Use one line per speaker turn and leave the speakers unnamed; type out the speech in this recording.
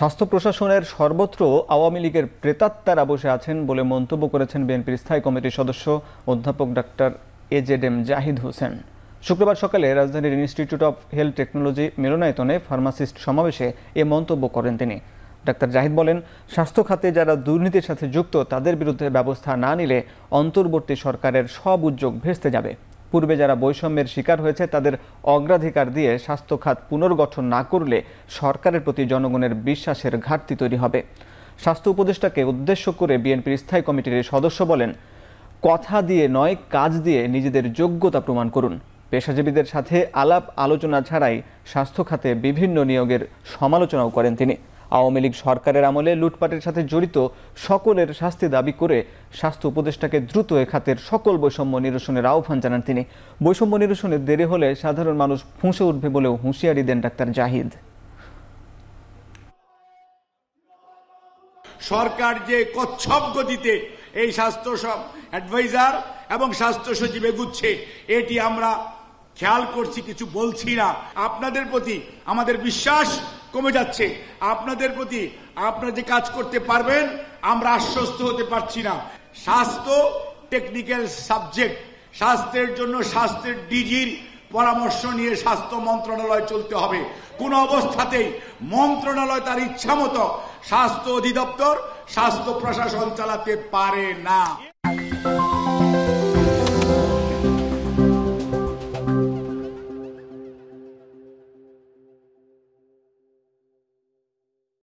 স্বাস্থ্য প্রশাসনের সর্বত্র আওয়ামী লীগের প্রেতাত্মারা বসে আছেন বলে মন্তব্য করেছেন বিএনপির স্থায়ী কমিটির সদস্য অধ্যাপক doctor Z M Zahid Hossain শুক্রবার সকালে রাজধানীর ইনস্টিটিউট অফ হেলথ টেকনোলজি মিলনায়তনে ফার্মাসিস্ট সমাবেশে এ মন্তব্য করেন তিনি ডাক্তার জাহিদ বলেন স্বাস্থ্য খাতে যারা দুর্নীতির সাথে যুক্ত তাদের বিরুদ্ধে ব্যবস্থা না নিলে অন্তর্বর্তী সরকারের সব উদ্যোগ ভেস্তে যাবে পূর্বে যারা বৈষম্যের শিকার হয়েছে তাদের অগ্রাধিকার দিয়ে স্বাস্থ্য খাত পুনর্গঠন না করলে সরকারের প্রতি জনগণের বিশ্বাসের ঘাটতি তৈরি হবে স্বাস্থ্য উপদেষ্টাকে উদ্দেশ্য করে বিএনপির স্থায়ী কমিটির সদস্য বলেন কথা দিয়ে নয় কাজ দিয়ে নিজেদের যোগ্যতা প্রমাণ করুন পেশাজীবীদের সাথে আলাপ আলোচনা ছাড়াই স্বাস্থ্য খাতে বিভিন্ন নিয়োগের সমালোচনাও করেন তিনি আওয়ামী লীগ সরকারের আমলে লুটপাটের সাথে জড়িত সকলের শাস্তি দাবি করে স্বাস্থ্য উপদেষ্টাকে দ্রুত এ খাতের সকল বৈষম্য নিরসনের আহ্বান জানান তিনি বৈষম্য নিরসনে দেরি হলে সাধারণ মানুষ ফুঁসে উঠবে বলেও হুঁশিয়ারি দেন ডাক্তার জাহিদ
সরকার যে কচ্ছপ গতিতে এই স্বাস্থ্য সব অ্যাডভাইজার এবং স্বাস্থ্য সচিব এগুচ্ছে এটি আমরা খেয়াল করছি কিছু বলছি না আপনাদের প্রতি আমাদের বিশ্বাস কমে যাচ্ছে আপনাদের প্রতি আপনারা যে কাজ করতে পারবেন আমরা আশ্বস্ত হতে পারছি না স্বাস্থ্য টেকনিক্যাল সাবজেক্ট স্বাস্থ্যের জন্য স্বাস্থ্যের ডিজির পরামর্শ নিয়ে স্বাস্থ্য মন্ত্রণালয় চলতে হবে কোন অবস্থাতেই মন্ত্রণালয় তার ইচ্ছা মতো স্বাস্থ্য অধিদপ্তর স্বাস্থ্য প্রশাসন চালাতে পারে না